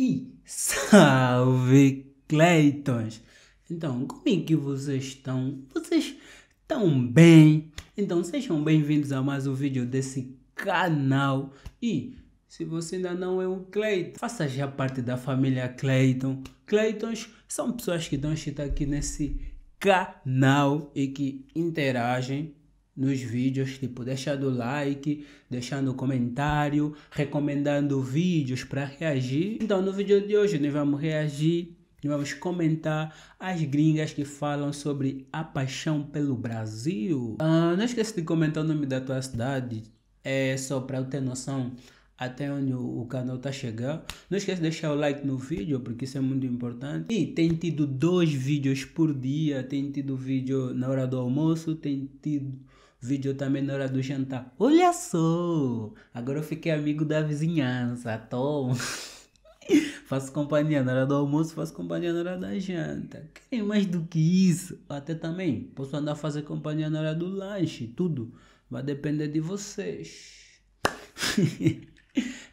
E salve Cleitons! Então, como é que vocês estão? Vocês estão bem? Então, sejam bem-vindos a mais um vídeo desse canal. E se você ainda não é um Clayton, faça já parte da família Clayton. Claytons são pessoas que estão aqui nesse canal e que interagem nos vídeos, tipo deixando like, deixando comentário, recomendando vídeos para reagir. Então, no vídeo de hoje, nós vamos reagir e vamos comentar as gringas que falam sobre a paixão pelo Brasil. Ah, não esqueça de comentar o nome da tua cidade, é só para eu ter noção até onde o canal tá chegando. Não esqueça de deixar o like no vídeo, porque isso é muito importante. E tem tido dois vídeos por dia, tem tido vídeo na hora do almoço, tem tido vídeo também na hora do jantar. Olha só! Agora eu fiquei amigo da vizinhança, Tom. faço companhia na hora do almoço, faço companhia na hora da janta. Quem é mais do que isso? Até também, posso andar a fazer companhia na hora do lanche, tudo. Vai depender de vocês.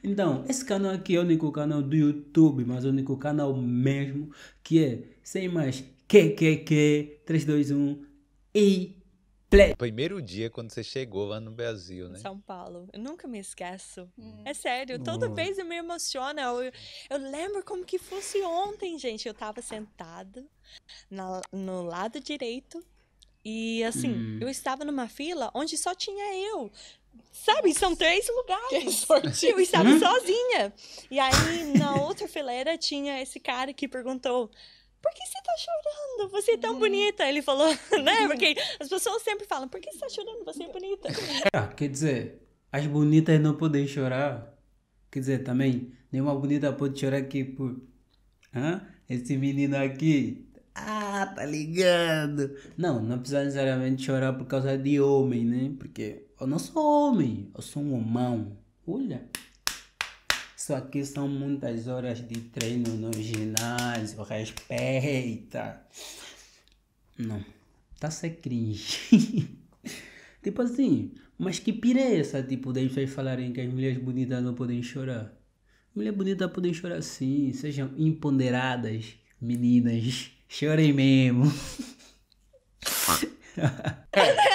então, esse canal aqui é o único canal do YouTube, mas o único canal mesmo que é sem mais QQQ321 e Primeiro dia quando você chegou lá no Brasil, né? São Paulo. Eu nunca me esqueço. Hum. É sério, toda hum. vez eu me emociono. Eu, eu, lembro como que fosse ontem, gente. Eu tava sentada no lado direito e assim, hum. eu estava numa fila onde só tinha eu. Sabe, são três lugares. Que sorte! Eu estava hum? sozinha. E aí, na outra fileira, tinha esse cara que perguntou: por que você tá chorando? Você é tão hum. bonita. Ele falou, né? Porque as pessoas sempre falam, por que você tá chorando? Você é bonita. Ah, quer dizer, as bonitas não podem chorar. Quer dizer, também, nenhuma bonita pode chorar aqui por. Hã? Esse menino aqui. Ah, tá ligado? Não, não precisa necessariamente chorar por causa de homem, né? Porque eu não sou homem, eu sou um homão. Olha. Só que são muitas horas de treino no ginásio. Respeita. Não. Tá ser cringe. tipo assim, mas que pira é essa? Tipo, das pessoas falarem que as mulheres bonitas não podem chorar. Mulher bonita podem chorar sim. Sejam imponderadas, meninas. Chorem mesmo. É.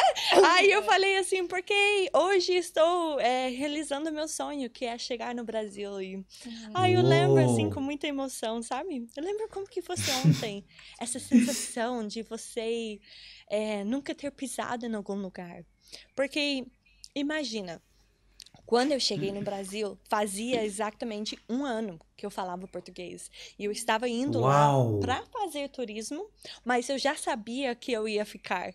Aí eu uhum. falei assim, porque hoje estou é, realizando meu sonho, que é chegar no Brasil. E... Uhum. Aí eu lembro, assim, com muita emoção, sabe? Eu lembro como que fosse ontem. essa sensação de você é, nunca ter pisado em algum lugar. Porque, imagina, quando eu cheguei no Brasil, fazia exatamente um ano que eu falava português. E eu estava indo Uau. lá para fazer turismo, mas eu já sabia que eu ia ficar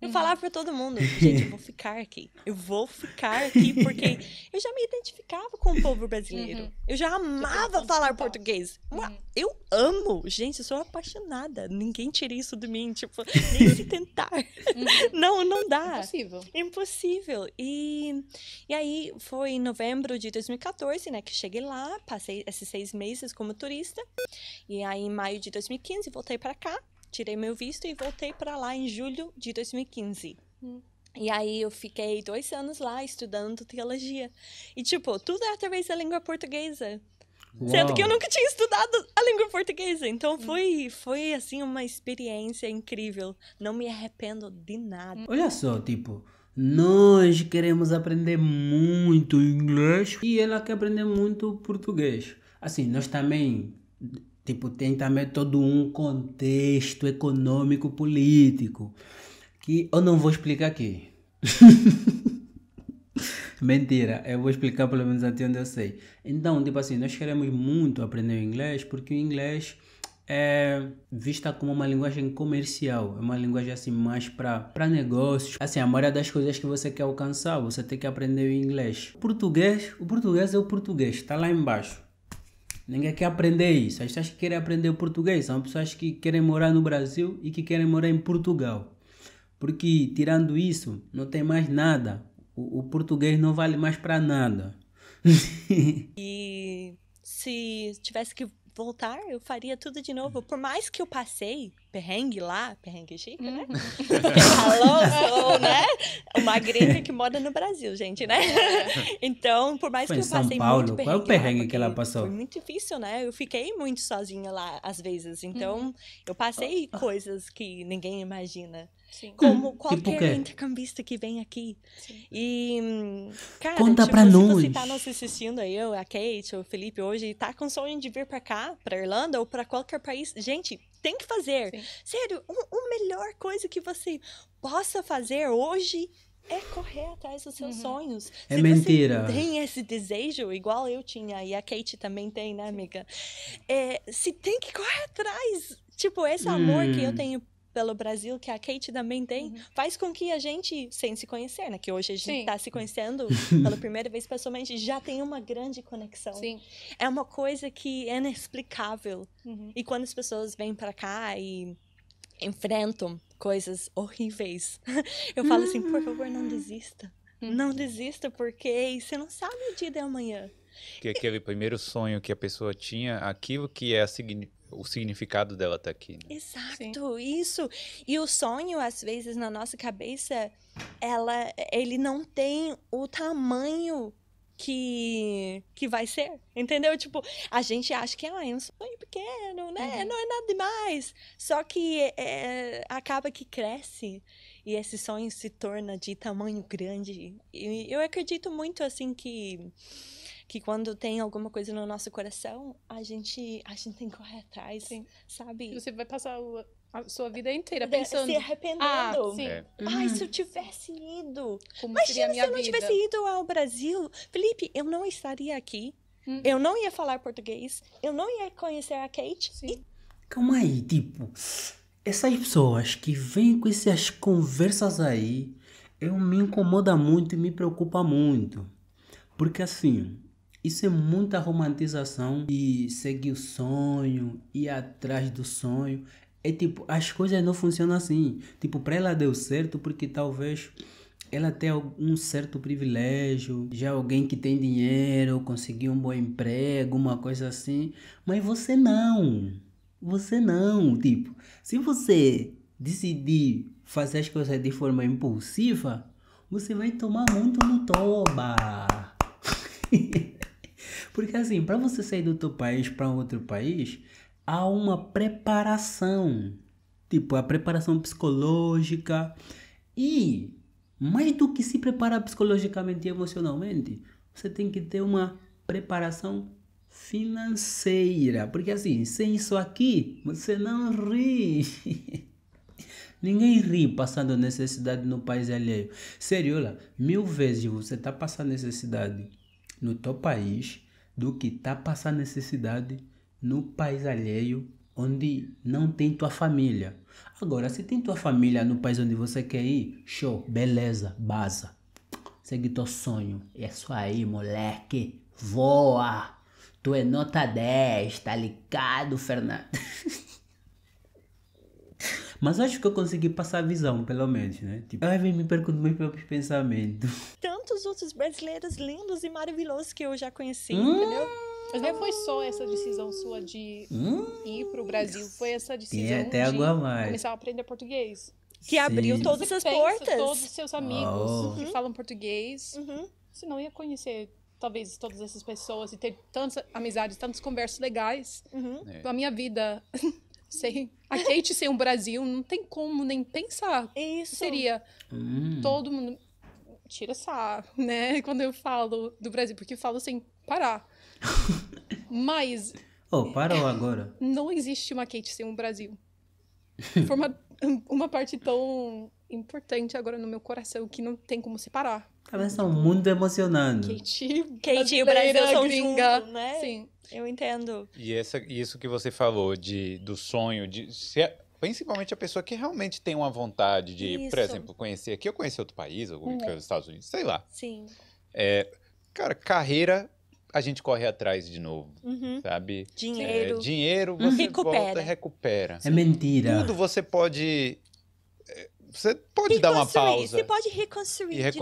eu hum. falava pra todo mundo, gente, eu vou ficar aqui. Eu vou ficar aqui porque eu já me identificava com o povo brasileiro. Uhum. Eu já amava eu falar português. Uhum. Eu amo, gente, eu sou apaixonada. Ninguém tira isso de mim, tipo, nem se tentar. Uhum. Não, não dá. Impossível. Impossível. E, e aí foi em novembro de 2014, né, que cheguei lá, passei esses seis meses como turista. E aí em maio de 2015 voltei para cá tirei meu visto e voltei para lá em julho de 2015. Hum. E aí eu fiquei dois anos lá estudando teologia. E, tipo, tudo é através da língua portuguesa. Uau. Sendo que eu nunca tinha estudado a língua portuguesa. Então hum. foi, foi assim, uma experiência incrível. Não me arrependo de nada. Olha só, tipo, nós queremos aprender muito inglês e ela quer aprender muito português. Assim, nós também Tipo, tem também todo um contexto econômico político que eu não vou explicar aqui. Mentira, eu vou explicar pelo menos até onde eu sei. Então, tipo assim, nós queremos muito aprender o inglês porque o inglês é vista como uma linguagem comercial, é uma linguagem assim mais para negócios. Assim, a maioria das coisas que você quer alcançar, você tem que aprender o inglês. O português, o português é o português, está lá embaixo. Ninguém quer aprender isso. As pessoas que querem aprender português são pessoas que querem morar no Brasil e que querem morar em Portugal. Porque, tirando isso, não tem mais nada. O, o português não vale mais para nada. e se tivesse que voltar, eu faria tudo de novo. Por mais que eu passei perrengue lá, perrengue chique, né? Uhum. Alô, né? Uma gringa que mora no Brasil, gente, né? É. então, por mais foi que eu passei Paulo, muito perrengue. Qual é o perrengue lá, que ela passou? Foi muito difícil, né? Eu fiquei muito sozinha lá, às vezes. Então, uhum. eu passei coisas que ninguém imagina. Sim. Como tipo, qualquer tipo intercambista que vem aqui. Sim. E, cara, Conta tipo, pra se nós. você tá nos assistindo aí, eu, a Kate, o Felipe hoje, e tá com sonho de vir pra cá, pra Irlanda ou pra qualquer país, gente, tem que fazer. Sim. Sério, um, a melhor coisa que você possa fazer hoje é correr atrás dos seus uhum. sonhos. É Se mentira. Você tem esse desejo, igual eu tinha, e a Kate também tem, né, amiga? É, se tem que correr atrás. Tipo, esse amor hum. que eu hum. tenho pelo Brasil que a Kate também tem, uhum. faz com que a gente, sem se conhecer, né? Que hoje a gente está se conhecendo pela primeira vez pessoalmente, já tem uma grande conexão. Sim. É uma coisa que é inexplicável. Uhum. E quando as pessoas vêm para cá e enfrentam coisas horríveis, eu falo assim, por favor, não desista. Uhum. Não desista, porque você não sabe o dia de amanhã. Que é aquele primeiro sonho que a pessoa tinha, aquilo que é a significativa o significado dela tá aqui. Né? Exato, Sim. isso. E o sonho, às vezes, na nossa cabeça, ela, ele não tem o tamanho que, que vai ser, entendeu? Tipo, a gente acha que ah, é um sonho pequeno, né? Uhum. Não é nada demais. Só que é, acaba que cresce e esse sonho se torna de tamanho grande. E eu acredito muito, assim, que que quando tem alguma coisa no nosso coração, a gente, a gente tem que correr atrás, sim. sabe? Você vai passar o, a sua vida inteira pensando. Se arrependendo. Ah, sim. É. Ai, se eu hum. tivesse ido. Como Imagina se eu não vida? tivesse ido ao Brasil. Felipe, eu não estaria aqui. Hum. Eu não ia falar português. Eu não ia conhecer a Kate. E... Calma aí, tipo. Essas pessoas que vêm com essas conversas aí, eu me incomoda muito e me preocupa muito. Porque assim, isso é muita romantização e seguir o sonho, ir atrás do sonho. É tipo, as coisas não funcionam assim. Tipo, para ela deu certo porque talvez ela tenha um certo privilégio, já alguém que tem dinheiro, conseguiu um bom emprego, uma coisa assim, mas você não. Você não, tipo, se você decidir fazer as coisas de forma impulsiva, você vai tomar muito no toba. Porque assim, para você sair do teu país para outro país, há uma preparação, tipo a preparação psicológica e mais do que se preparar psicologicamente e emocionalmente, você tem que ter uma preparação financeira, porque assim, sem isso aqui, você não ri. Ninguém ri passando necessidade no país alheio. Sério, olha, mil vezes você está passando necessidade no teu país do que tá passar necessidade no país alheio onde não tem tua família. Agora, se tem tua família no país onde você quer ir, show, beleza, baza. Segue teu sonho. É isso aí, moleque. Voa! Tu é nota 10, tá ligado, Fernando? Mas acho que eu consegui passar a visão, pelo menos, né? Tipo, ai, vem me pergunto meus próprios pensamentos tantos outros brasileiros lindos e maravilhosos que eu já conheci, hum. entendeu? Mas não foi só essa decisão sua de hum. ir para o Brasil, foi essa decisão até de água mais. começar a aprender português. Que Sim. abriu todas as portas. Todos os seus amigos oh. que uhum. falam português. Uhum. Você não ia conhecer talvez todas essas pessoas e ter tantas amizades, tantas conversas legais. Uhum. É. A minha vida sem a Kate sem o Brasil não tem como nem pensar. Isso. Seria hum. todo mundo tira sarro, né? Quando eu falo do Brasil, porque eu falo sem parar. Mas. Oh, parou agora. Não existe uma Kate sem um Brasil. Foi uma, uma parte tão importante agora no meu coração que não tem como separar. Elas são muito emocionando Kate, Kate e o Brasil são gringa. né? Sim. Eu entendo. E essa, isso que você falou de, do sonho, de se, é Principalmente a pessoa que realmente tem uma vontade de, Isso. por exemplo, conhecer aqui, eu conheci outro país, ou é. Uhum. os Estados Unidos, sei lá. Sim. É, cara, carreira a gente corre atrás de novo, uhum. sabe? Dinheiro. É, dinheiro você uhum. recupera. volta recupera. É mentira. Tudo você pode você pode dar uma pausa. Você pode reconstruir, reconstruir.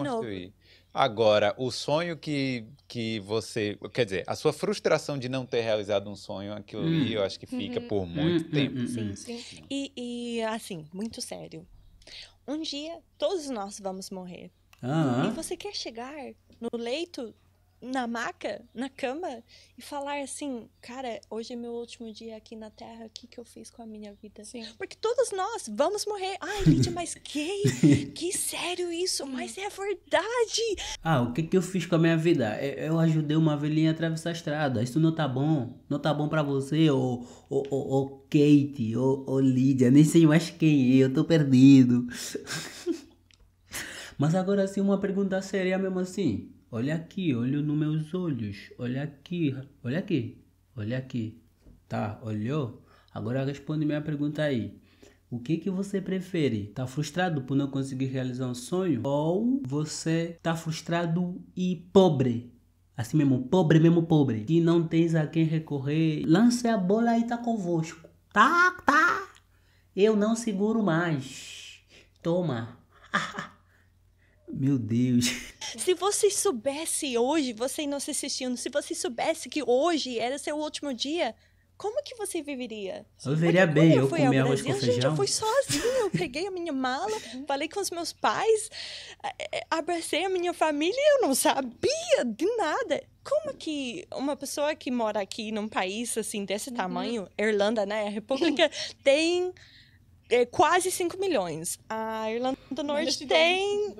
de novo. Agora, o sonho que, que você. Quer dizer, a sua frustração de não ter realizado um sonho, aquilo hum. ali eu hum. acho que fica uhum. por hum, muito uhum. tempo. Sim, uhum. sim. E, e, assim, muito sério. Um dia, todos nós vamos morrer. Uhum. E você quer chegar no leito na maca, na cama, e falar assim, cara, hoje é meu último dia aqui na Terra, o que, que eu fiz com a minha vida? Sim. Porque todos nós vamos morrer. Ai, Lídia, mas que, que sério isso, mas é verdade. Ah, o que, que eu fiz com a minha vida? É, eu ajudei uma velhinha a atravessar a estrada, isso não tá bom, não tá bom para você, ou, ou, Kate, ou, ou Lídia, nem sei mais quem, é. eu tô perdido. mas agora sim, uma pergunta seria mesmo assim, Olha aqui, olho nos meus olhos. Olha aqui, olha aqui, olha aqui. Tá, olhou? Agora responde minha pergunta aí. O que, que você prefere? Tá frustrado por não conseguir realizar um sonho? Ou você tá frustrado e pobre? Assim mesmo, pobre mesmo pobre. Que não tens a quem recorrer. Lance a bola e tá convosco. Tá, tá. Eu não seguro mais. Toma. Meu Deus. Se você soubesse hoje, você não se assistindo, se você soubesse que hoje era seu último dia, como que você viveria? Eu viveria bem, eu, eu comi arroz Brasil, com feijão. Gente, eu fui sozinha, eu peguei a minha mala, uhum. falei com os meus pais, é, abracei a minha família, eu não sabia de nada. Como que uma pessoa que mora aqui num país assim desse uhum. tamanho, Irlanda, né, a República, tem é, quase 5 milhões. A Irlanda do Norte menos tem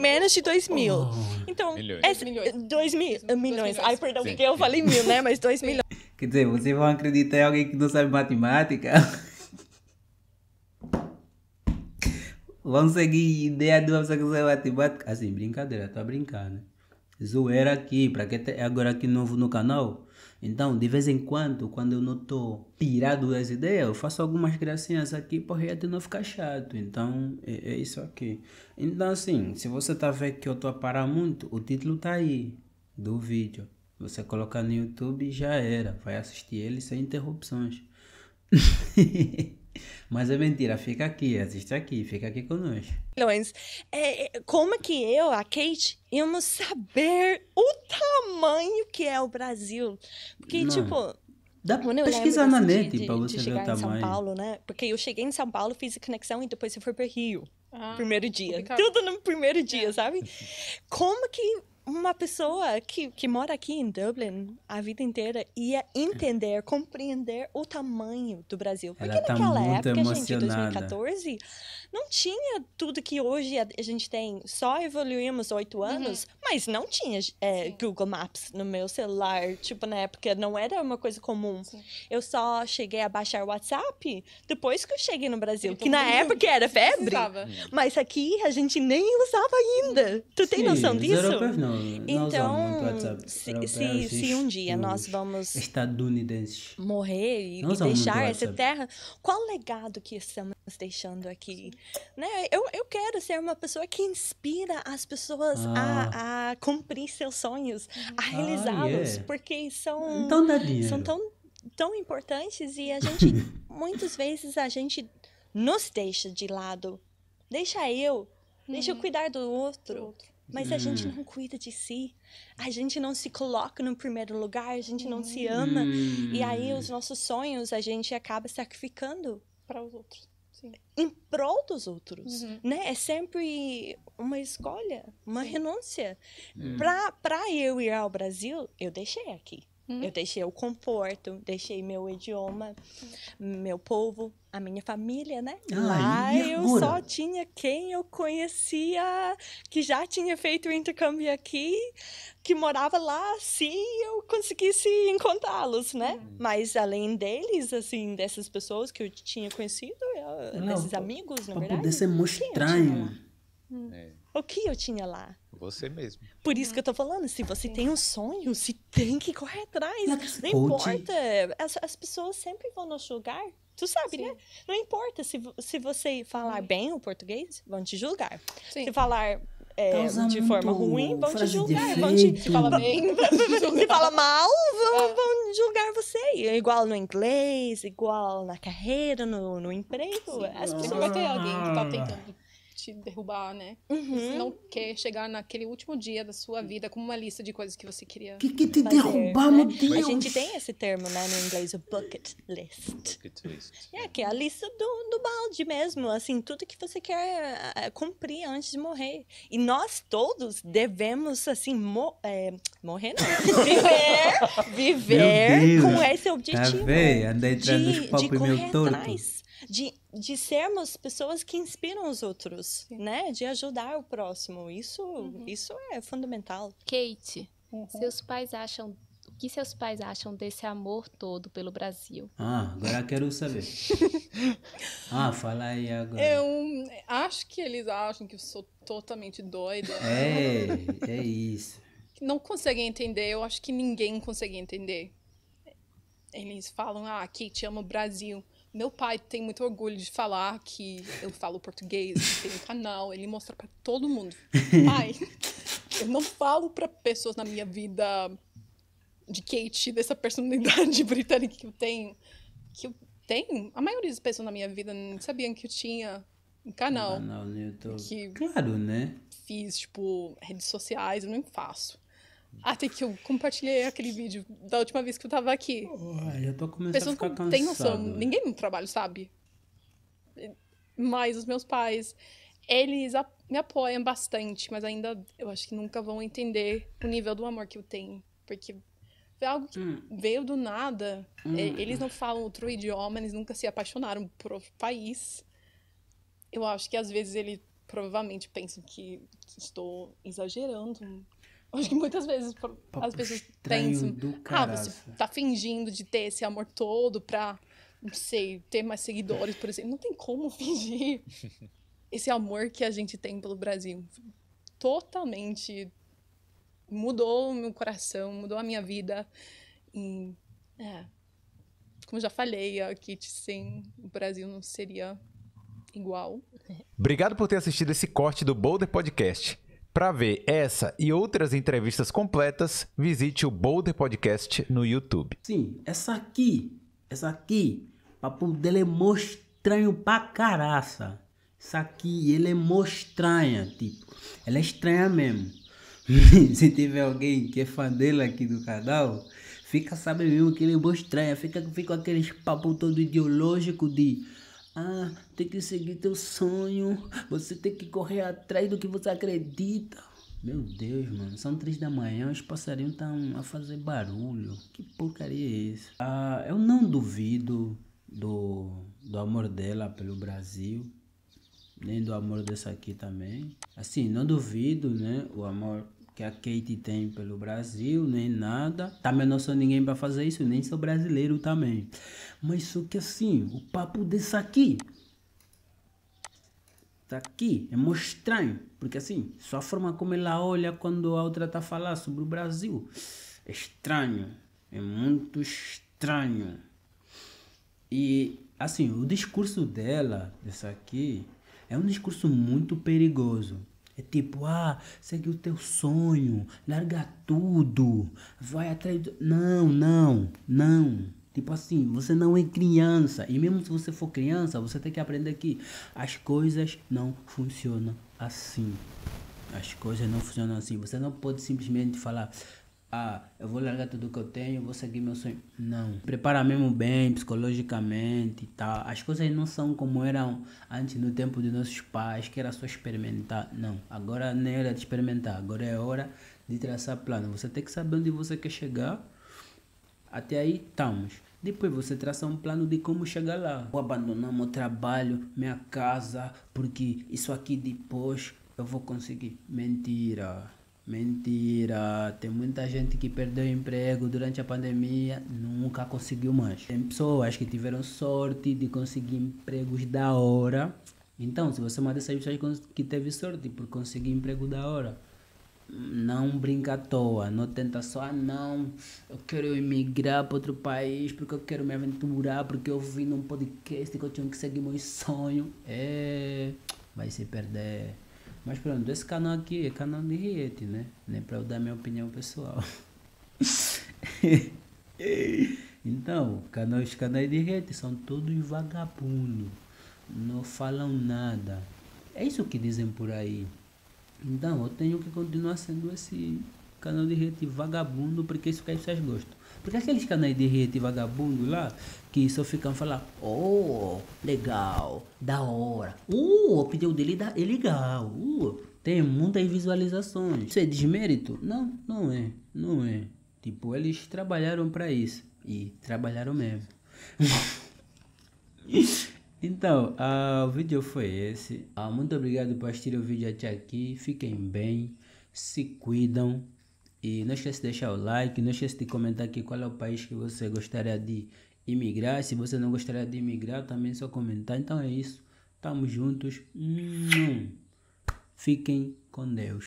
menos de 2 mil. Oh. Então, milhões. É milhões. Dois milhões. Ai, perdão, Sim. porque eu falei mil, né? Mas 2 milhões. Quer dizer, vocês vão acreditar em alguém que não sabe matemática? vão seguir ideia de uma pessoa que não sabe matemática? Assim, brincadeira, tá brincando. Né? Zoeira aqui, pra quem é agora aqui novo no canal, então, de vez em quando, quando eu não tô pirado das ideias, eu faço algumas gracinhas aqui para reto não ficar chato. Então, é, é, isso aqui. Então, assim, se você tá vendo que eu tô a parar muito, o título tá aí do vídeo. Você coloca no YouTube e já era. Vai assistir ele sem interrupções. Mas a é mentira fica aqui, existe aqui, fica aqui conosco. É, é, como que eu, a Kate, íamos saber o tamanho que é o Brasil? Porque, Não. tipo. Dá pra pesquisar na net para você ver o tamanho. São Paulo, né? Porque eu cheguei em São Paulo, fiz a conexão e depois eu fui para Rio. Ah, primeiro dia. Tudo no primeiro dia, é. sabe? Como que uma pessoa que, que mora aqui em Dublin a vida inteira ia é entender, compreender o tamanho do Brasil. Porque Ela tá naquela época, emocionada. gente, 2014, não tinha tudo que hoje a gente tem. Só evoluímos oito uhum. anos, uhum. mas não tinha é, Google Maps no meu celular. Tipo, na época não era uma coisa comum. Sim. Eu só cheguei a baixar o WhatsApp depois que eu cheguei no Brasil, que na época era febre. Precisava. Mas aqui a gente nem usava ainda. Tu Sim, tem noção disso? não não então, muito WhatsApp. Se, se, se um dia nós vamos estadunidenses morrer e, e deixar essa terra, qual legado que estamos deixando aqui? Né? Eu, eu quero ser uma pessoa que inspira as pessoas ah. a, a cumprir seus sonhos, a ah, realizá-los, ah, yeah. porque são então dá são tão tão importantes e a gente muitas vezes a gente nos deixa de lado. Deixa eu Deixa eu uhum. cuidar do outro. Mas a gente hum. não cuida de si, a gente não se coloca no primeiro lugar, a gente não se hum. ama. E aí, os nossos sonhos a gente acaba sacrificando para os outros. Sim. em prol dos outros, uhum. né? É sempre uma escolha, uma renúncia. Uhum. Para eu ir ao Brasil, eu deixei aqui. Uhum. Eu deixei o conforto, deixei meu idioma, hum. meu povo, a minha família, né? Ah, Lá eu só tinha quem eu conhecia, que já tinha feito o intercâmbio aqui, que morava lá, se eu conseguisse encontrá-los, né? Hum. Mas além deles, assim, dessas pessoas que eu tinha conhecido, eu, Não, desses pra, amigos, na pra verdade. Poder ser estranho. Hum. É. O que eu tinha lá? Você mesmo. Por isso que eu tô falando, se você tem um sonho, se tem que correr atrás. Não, não importa. As, as pessoas sempre vão nos julgar Tu sabe, né? Sim. né? Não importa se, se você falar hum. bem o português, vão te julgar. Sim. Se falar é, de forma ruim, vão te julgar. Vão te, se fala bem, se fala mal, vão, é. vão julgar você. É igual no inglês, igual na carreira, no, no emprego. Sim. As pessoas... Sempre vai ter alguém que tá ah. tentando te derrubar, né? Uhum. Você não quer chegar naquele último dia da sua vida com uma lista de coisas que você queria. O que, que te derrubar, né? meu Deus? A gente tem esse termo, né, no inglês, o bucket list. Bucket list. É, que é a lista do, do balde mesmo, assim, tudo que você quer eh, eh, cumprir antes de morrer. E nós todos devemos, assim, mo é, morrer não, viver, viver com esse objetivo. Tá vendo? Andei de, de correr atrás de, de sermos pessoas que inspiram os outros, Sim. né? De ajudar o próximo. Isso, uhum. isso é fundamental. Kate, uhum. seus pais acham o que seus pais acham desse amor todo pelo Brasil? Ah, agora quero saber. ah, fala aí agora. Eu acho que eles acham que eu sou totalmente doida. É, é isso. Não conseguem entender, eu acho que ninguém consegue entender. Eles falam, ah, Kate ama o Brasil. Meu pai tem muito orgulho de falar que eu falo português, tem um canal, ele mostra para todo mundo. Pai, eu não falo para pessoas na minha vida de Kate, dessa personalidade britânica que eu tenho, que eu tenho. A maioria das pessoas na minha vida não sabiam que eu tinha um canal. Um canal no YouTube. Que claro, né? Fiz, tipo, redes sociais, eu não faço. Até ah, que eu compartilhei aquele vídeo da última vez que eu tava aqui. Olha, eu tô começando Pessoas a ficar cansado. têm noção, ninguém no trabalho sabe. Mas os meus pais, eles me apoiam bastante, mas ainda eu acho que nunca vão entender o nível do amor que eu tenho. Porque foi algo que hum. veio do nada. É, hum. Eles não falam outro idioma, eles nunca se apaixonaram por outro país. Eu acho que às vezes ele provavelmente pensa que estou exagerando, Acho que muitas vezes Papo as pessoas pensam. Ah, você tá fingindo de ter esse amor todo pra, não sei, ter mais seguidores, por exemplo. Não tem como fingir esse amor que a gente tem pelo Brasil. Totalmente mudou o meu coração, mudou a minha vida. E, é, como já falei, a Kit sem o Brasil não seria igual. Obrigado por ter assistido esse corte do Boulder Podcast. Para ver essa e outras entrevistas completas, visite o Boulder Podcast no YouTube. Sim, essa aqui, essa aqui, papo dele é mostranho pra caraça. Essa aqui, ele é mostranha, tipo, ela é estranha mesmo. Se tiver alguém que é fã dele aqui do canal, fica sabendo mesmo que ele é mostranha, fica, fica com aqueles papo todo ideológico de ah, tem que seguir teu sonho. Você tem que correr atrás do que você acredita. Meu Deus, mano, são três da manhã, os passarinhos estão a fazer barulho. Que porcaria é isso? Ah, eu não duvido do, do amor dela pelo Brasil, nem do amor dessa aqui também. Assim, não duvido, né, o amor que a Kate tem pelo Brasil, nem nada. Também não sou ninguém para fazer isso, nem sou brasileiro também. Mas só que assim, o papo desse aqui tá aqui, é muito estranho, porque assim, só a forma como ela olha quando a outra tá falando sobre o Brasil é estranho, é muito estranho. E assim, o discurso dela, dessa aqui, é um discurso muito perigoso. É tipo, ah, segue o teu sonho, larga tudo, vai atrás do... Não, não, não. Tipo assim, você não é criança. E mesmo se você for criança, você tem que aprender que as coisas não funcionam assim. As coisas não funcionam assim. Você não pode simplesmente falar, ah, eu vou largar tudo que eu tenho, vou seguir meu sonho. Não. Prepara mesmo bem, psicologicamente e tá? tal. As coisas não são como eram antes no tempo de nossos pais, que era só experimentar. Não. Agora não é hora de experimentar, agora é hora de traçar plano. Você tem que saber onde você quer chegar. Até aí estamos. Depois você traça um plano de como chegar lá. Vou abandonar meu trabalho, minha casa, porque isso aqui depois eu vou conseguir. Mentira. Mentira, tem muita gente que perdeu emprego durante a pandemia, nunca conseguiu mais. Tem pessoas que tiveram sorte de conseguir empregos da hora. Então, se você é uma dessas pessoas que teve sorte por conseguir emprego da hora, não brinca à toa, não tenta só, ah, não, eu quero emigrar para outro país porque eu quero me aventurar, porque eu vi num podcast que eu tinha que seguir meus sonhos. É, vai se perder. Mas pronto, esse canal aqui é canal de riete, né? Nem é pra eu dar minha opinião pessoal. então, canais, canais de riete são todos vagabundos. Não falam nada. É isso que dizem por aí. Então, eu tenho que continuar sendo esse canal de riete vagabundo, porque isso que as pessoas gostam. Porque aqueles canais de rede vagabundo lá, que só ficam falando, oh, legal, da hora, uh, o pneu dele é legal, uh, tem muitas visualizações. Isso é desmérito? Não, não é, não é. Tipo, eles trabalharam para isso, e trabalharam mesmo. Então, uh, o vídeo foi esse. Uh, muito obrigado por assistir o vídeo até aqui. Fiquem bem, se cuidam. E não esqueça de deixar o like, não esqueça de comentar aqui qual é o país que você gostaria de imigrar. Se você não gostaria de imigrar, também é só comentar. Então é isso. Tamo juntos. Hum. Fiquem com Deus.